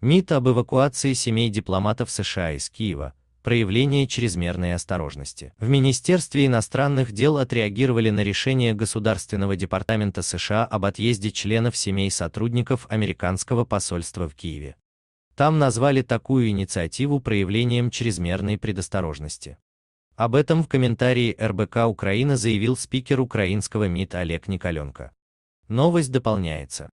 МИД об эвакуации семей дипломатов США из Киева, проявление чрезмерной осторожности. В Министерстве иностранных дел отреагировали на решение Государственного департамента США об отъезде членов семей сотрудников американского посольства в Киеве. Там назвали такую инициативу проявлением чрезмерной предосторожности. Об этом в комментарии РБК Украина заявил спикер украинского МИД Олег Николенко. Новость дополняется.